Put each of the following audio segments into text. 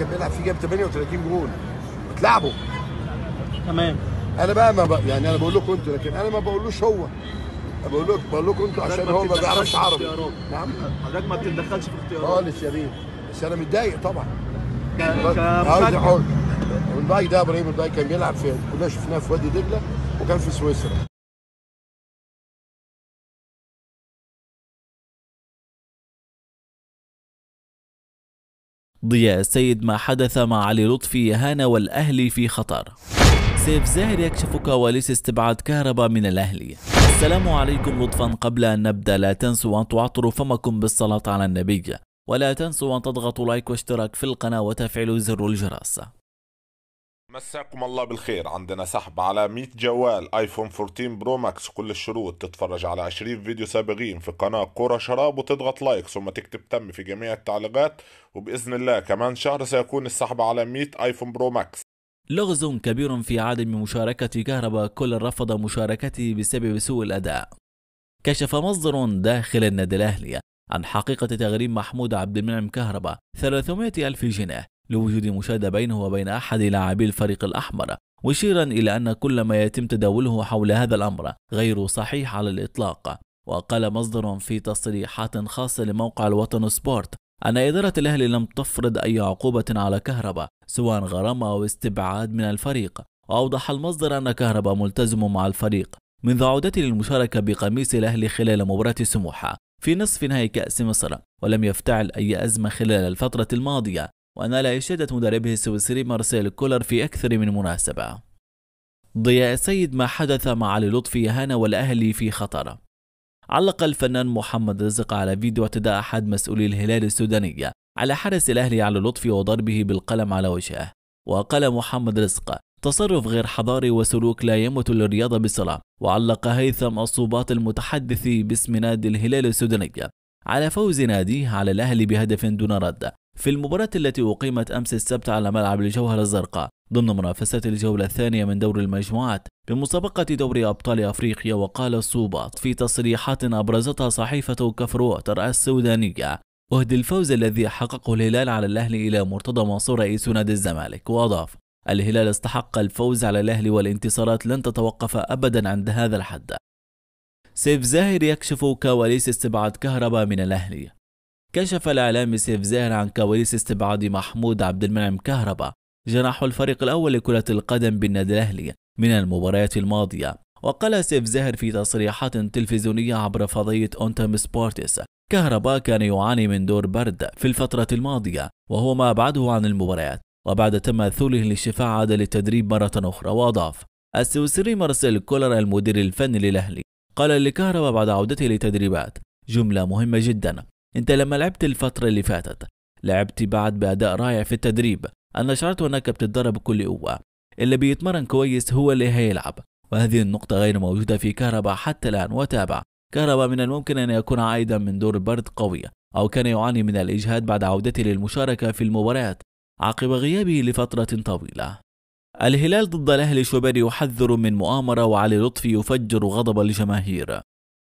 كان بيلعب فيه جاب 38 جول بتلعبه تمام انا بقى ما بقى يعني انا بقول لكم انتوا لكن انا ما بقولوش هو انا بقول لكم بقول لكم انتوا عشان هو ما بيعرفش عربي نعم حضرتك ما بتتدخلش في اختيارات خالص يا بيه بس انا متضايق طبعا عاوز اقول الباي ده ابراهيم البايك كان بيلعب في كلنا شفناه في وادي دجله وكان في سويسرا ضياء السيد ما حدث مع علي لطفي هانا والأهلي في خطر سيف زاهر يكشف كواليس استبعاد كهرباء من الأهلي السلام عليكم لطفا قبل أن نبدأ لا تنسوا أن تعطروا فمكم بالصلاة على النبي ولا تنسوا أن تضغطوا لايك واشتراك في القناة وتفعيل زر الجرس مساكم الله بالخير عندنا سحب على 100 جوال ايفون 14 برو ماكس كل الشروط تتفرج على 20 فيديو سابقين في قناة كوره شراب وتضغط لايك ثم تكتب تم في جميع التعليقات وبإذن الله كمان شهر سيكون السحب على 100 ايفون برو ماكس لغز كبير في عدم مشاركة كهرباء كل رفض مشاركته بسبب سوء الأداء كشف مصدر داخل النادي الأهلي عن حقيقة تغريم محمود عبد المنعم كهرباء 300 ألف جنيه لوجود مشادة بينه وبين أحد لاعبي الفريق الأحمر مشيرا إلى أن كل ما يتم تداوله حول هذا الأمر غير صحيح على الإطلاق وقال مصدر في تصريحات خاصة لموقع الوطن سبورت أن إدارة الأهلي لم تفرض أي عقوبة على كهرباء سواء غرامة أو استبعاد من الفريق وأوضح المصدر أن كهرباء ملتزم مع الفريق منذ عودته للمشاركة بقميص الأهلي خلال مباراة سموحة في نصف نهائي كأس مصر ولم يفتعل أي أزمة خلال الفترة الماضية ونال إشادة مدربه السويسري مارسيل كولر في أكثر من مناسبة ضياء السيد ما حدث مع علي لطفي هانا والأهلي في خطر علق الفنان محمد رزق على فيديو اعتداء أحد مسؤولي الهلال السودانية على حارس الأهلي على لطفي وضربه بالقلم على وجهه وقال محمد رزق تصرف غير حضاري وسلوك لا يمت للرياضة بصلة وعلق هيثم الصوبات المتحدث باسم نادي الهلال السودانية على فوز ناديه على الأهلي بهدف دون رد في المباراة التي أقيمت أمس السبت على ملعب الجوهرة الزرقاء ضمن منافسة الجولة الثانية من دور المجموعات بمسابقة دوري أبطال أفريقيا وقال السوباط في تصريحات أبرزتها صحيفة كفروتر السودانية أهدي الفوز الذي حققه الهلال على الأهلي إلى مرتضى منصور رئيس نادي الزمالك وأضاف الهلال استحق الفوز على الأهلي والانتصارات لن تتوقف أبدا عند هذا الحد سيف زاهر يكشف كواليس استبعاد كهرباء من الأهلي كشف الإعلامي سيف زاهر عن كواليس استبعاد محمود عبد المنعم كهربا جناح الفريق الأول لكرة القدم بالنادي الأهلي من المباريات الماضية وقال سيف زاهر في تصريحات تلفزيونية عبر فضية أونتام سبورتس كهربا كان يعاني من دور برد في الفترة الماضية وهو ما أبعده عن المباريات وبعد تماثله للشفاء عاد للتدريب مرة أخرى وأضاف السويسري مارسيل كولر المدير الفني للأهلي قال لكهربا بعد عودته للتدريبات جملة مهمة جدا انت لما لعبت الفترة اللي فاتت لعبت بعد بأداء رائع في التدريب أنا شعرت أنك بتتدرب بكل قوة اللي بيتمرن كويس هو اللي هيلعب وهذه النقطة غير موجودة في كهرباء حتى الآن وتابع كهرباء من الممكن أن يكون عائدا من دور برد قوي أو كان يعاني من الإجهاد بعد عودته للمشاركة في المباريات عقب غيابه لفترة طويلة الهلال ضد الأهلي شوبير يحذر من مؤامرة وعلي لطفي يفجر غضب الجماهير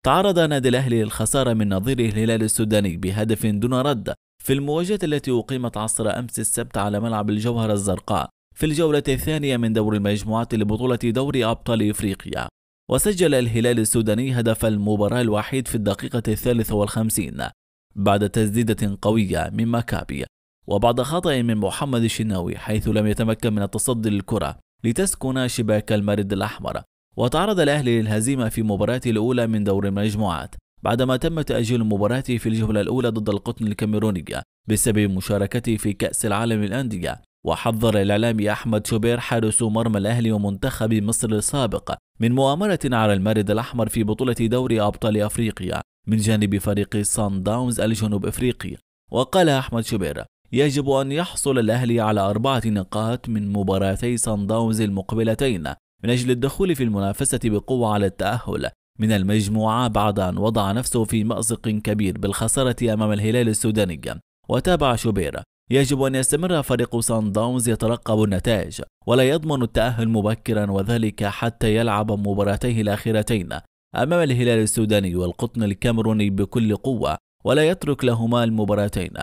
تعرض نادي الأهلي للخسارة من نظيره الهلال السوداني بهدف دون رد في المواجهة التي أقيمت عصر أمس السبت على ملعب الجوهرة الزرقاء في الجولة الثانية من دور المجموعات لبطولة دوري أبطال إفريقيا وسجل الهلال السوداني هدف المباراة الوحيد في الدقيقة الثالثة والخمسين بعد تسديدة قوية من مكابي وبعد خطأ من محمد الشناوي حيث لم يتمكن من التصدي للكرة لتسكن شباك المارد الأحمر وتعرض الأهلي للهزيمة في مباراته الأولى من دور المجموعات بعدما تم تأجيل مباراته في الجولة الأولى ضد القطن الكاميرونية بسبب مشاركته في كأس العالم للأندية وحذر الإعلامي أحمد شوبير حارس مرمى الأهلي ومنتخب مصر السابق من مؤامرة على المارد الأحمر في بطولة دوري أبطال أفريقيا من جانب فريق سان داونز الجنوب أفريقي وقال أحمد شوبير يجب أن يحصل الأهلي على أربعة نقاط من مباراتي سان داونز المقبلتين من أجل الدخول في المنافسة بقوة على التأهل من المجموعة بعد أن وضع نفسه في مأزق كبير بالخسارة أمام الهلال السوداني وتابع شوبير يجب أن يستمر فريق سان داونز يترقب النتائج ولا يضمن التأهل مبكرا وذلك حتى يلعب مباراتيه الأخيرتين أمام الهلال السوداني والقطن الكاميروني بكل قوة ولا يترك لهما المباراتين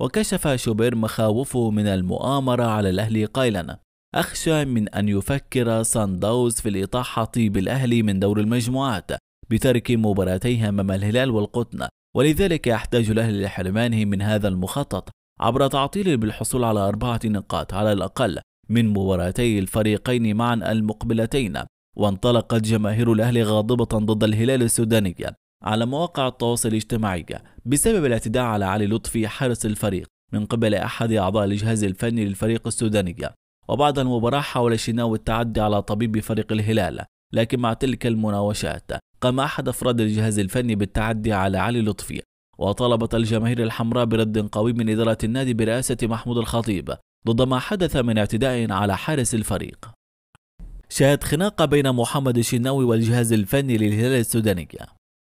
وكشف شوبير مخاوفه من المؤامرة على الأهلي قائلا أخشى من أن يفكر سانداوز في الإطاحة بالأهلي طيب من دور المجموعات بترك مباراتيه أمام الهلال والقطن ولذلك يحتاج الأهلي لحرمانه من هذا المخطط عبر تعطيله بالحصول على أربعة نقاط على الأقل من مباراتي الفريقين معا المقبلتين وانطلقت جماهير الأهلي غاضبة ضد الهلال السوداني على مواقع التواصل الاجتماعي بسبب الاعتداء على علي لطفي حارس الفريق من قبل أحد أعضاء الجهاز الفني للفريق السوداني وبعد المباراة حاول شيناوي التعدي على طبيب فريق الهلال لكن مع تلك المناوشات قام أحد أفراد الجهاز الفني بالتعدي على علي لطفي وطلبت الجماهير الحمراء برد قوي من إدارة النادي برئاسة محمود الخطيب ضد ما حدث من اعتداء على حارس الفريق شهد خناقة بين محمد الشناوي والجهاز الفني للهلال السوداني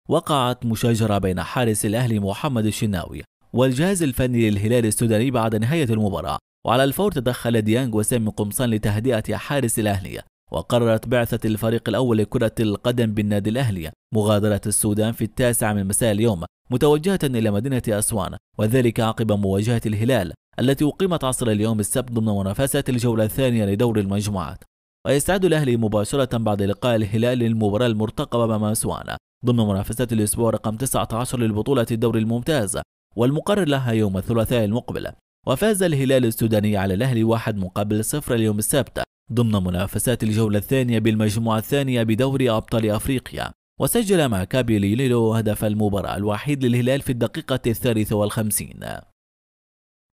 وقعت مشاجرة بين حارس الأهلي محمد الشناوي والجهاز الفني للهلال السوداني بعد نهاية المباراة وعلى الفور تدخل ديانج وسامي قمصان لتهدئة حارس الأهلية وقررت بعثة الفريق الأول لكرة القدم بالنادي الأهلي مغادرة السودان في التاسعة من مساء اليوم متوجهة إلى مدينة أسوان وذلك عقب مواجهة الهلال التي أقيمت عصر اليوم السبت ضمن منافسات الجولة الثانية لدور المجموعات ويستعد الأهلي مباشرة بعد لقاء الهلال للمباراة المرتقبة أمام أسوان ضمن منافسات الأسبوع رقم 19 للبطولة الدوري الممتاز والمقرر لها يوم الثلاثاء المقبل وفاز الهلال السوداني على الأهلي واحد مقابل صفر اليوم السبت ضمن منافسات الجولة الثانية بالمجموعة الثانية بدوري أبطال أفريقيا وسجل مع كابيلي ليلو هدف المباراة الوحيد للهلال في الدقيقة الثالثة والخمسين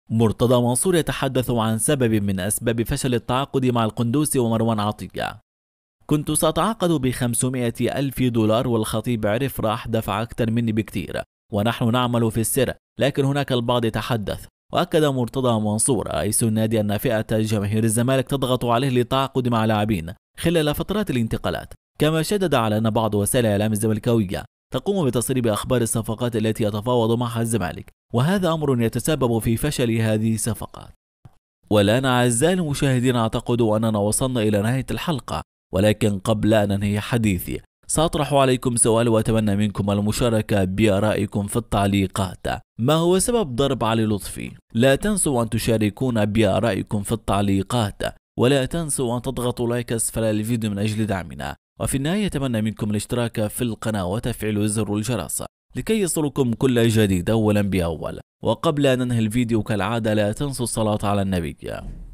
مرتضى منصور يتحدث عن سبب من أسباب فشل التعاقد مع القندوسي ومروان عطية كنت سأتعاقد ب ألف دولار والخطيب عرف راح دفع أكثر مني بكثير ونحن نعمل في السر لكن هناك البعض يتحدث وأكد مرتضى منصور رئيس النادي أن فئة جماهير الزمالك تضغط عليه للتعاقد مع لاعبين خلال فترات الانتقالات كما شدد على أن بعض وسائل الإعلام الزملكاوية تقوم بتسريب أخبار الصفقات التي يتفاوض معها الزمالك وهذا أمر يتسبب في فشل هذه الصفقات والآن أعزائي المشاهدين أعتقد أننا وصلنا إلى نهاية الحلقة ولكن قبل أن أنهي حديثي سأطرح عليكم سؤال وأتمنى منكم المشاركة بآرائكم في التعليقات ما هو سبب ضرب علي لطفي؟ لا تنسوا أن تشاركونا بآرائكم في التعليقات ولا تنسوا أن تضغطوا لايك أسفل الفيديو من أجل دعمنا وفي النهاية أتمنى منكم الاشتراك في القناة وتفعيل زر الجرس لكي يصلكم كل جديد أولا بأول وقبل أن ننهي الفيديو كالعادة لا تنسوا الصلاة على النبي